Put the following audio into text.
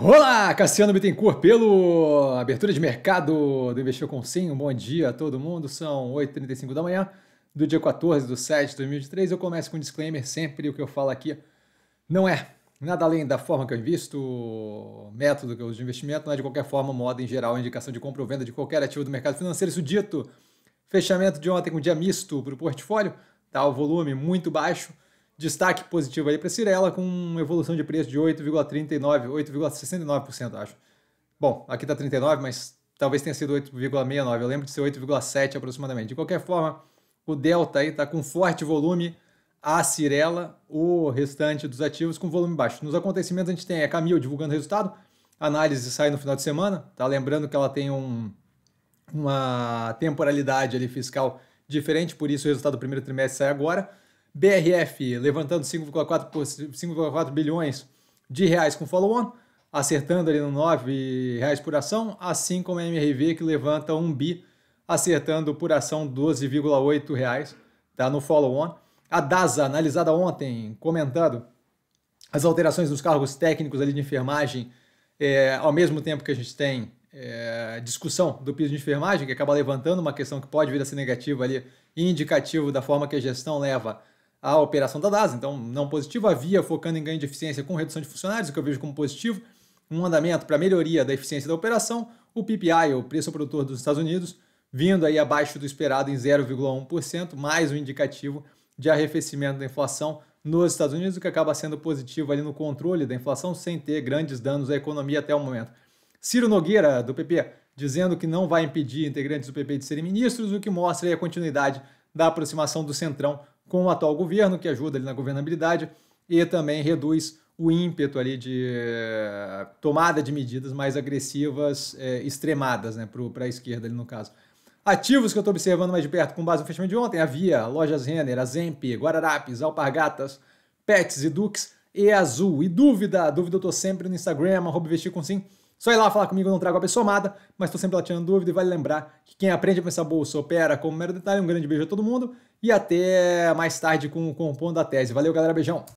Olá, Cassiano Bittencourt pelo Abertura de Mercado do Investir com Sim. Um bom dia a todo mundo. São 8h35 da manhã do dia 14 do 7 de 2023. Eu começo com um disclaimer sempre. O que eu falo aqui não é nada além da forma que eu invisto, método que eu uso de investimento, não é de qualquer forma, moda em geral, indicação de compra ou venda de qualquer ativo do mercado financeiro. Isso dito, fechamento de ontem com um dia misto para o portfólio, tá? O volume muito baixo Destaque positivo aí para a Cirela, com uma evolução de preço de 8,39, 8,69%, acho. Bom, aqui está 39, mas talvez tenha sido 8,69. Eu lembro de ser 8,7 aproximadamente. De qualquer forma, o Delta aí está com forte volume, a Cirela, o restante dos ativos com volume baixo. Nos acontecimentos a gente tem a Camil divulgando resultado, a análise sai no final de semana, tá? Lembrando que ela tem um, uma temporalidade ali fiscal diferente, por isso o resultado do primeiro trimestre sai agora. BRF levantando 5,4 bilhões de reais com follow-on, acertando ali no 9 reais por ação, assim como a MRV que levanta 1 bi, acertando por ação 12,8 reais tá, no follow-on. A DASA, analisada ontem, comentando as alterações nos cargos técnicos ali de enfermagem, é, ao mesmo tempo que a gente tem é, discussão do piso de enfermagem, que acaba levantando uma questão que pode vir a ser negativa ali, e indicativo da forma que a gestão leva a operação da DASA, então não positivo, havia focando em ganho de eficiência com redução de funcionários, o que eu vejo como positivo, um andamento para melhoria da eficiência da operação, o PPI, o preço produtor dos Estados Unidos, vindo aí abaixo do esperado em 0,1%, mais um indicativo de arrefecimento da inflação nos Estados Unidos, o que acaba sendo positivo ali no controle da inflação, sem ter grandes danos à economia até o momento. Ciro Nogueira, do PP, dizendo que não vai impedir integrantes do PP de serem ministros, o que mostra a continuidade da aproximação do Centrão com o atual governo, que ajuda ali na governabilidade e também reduz o ímpeto ali de eh, tomada de medidas mais agressivas, eh, extremadas, né, para a esquerda ali no caso. Ativos que eu estou observando mais de perto com base no fechamento de ontem, havia Lojas Renner, a Guararapes, Alpargatas, Pets e Dux e Azul. E dúvida, dúvida eu estou sempre no Instagram, arroba com sim. Só ir lá falar comigo, eu não trago a pessoa amada, mas estou sempre lá tirando dúvida e vale lembrar que quem aprende a pensar bolsa opera como mero detalhe. Um grande beijo a todo mundo e até mais tarde com o Compondo a Tese. Valeu, galera. Beijão.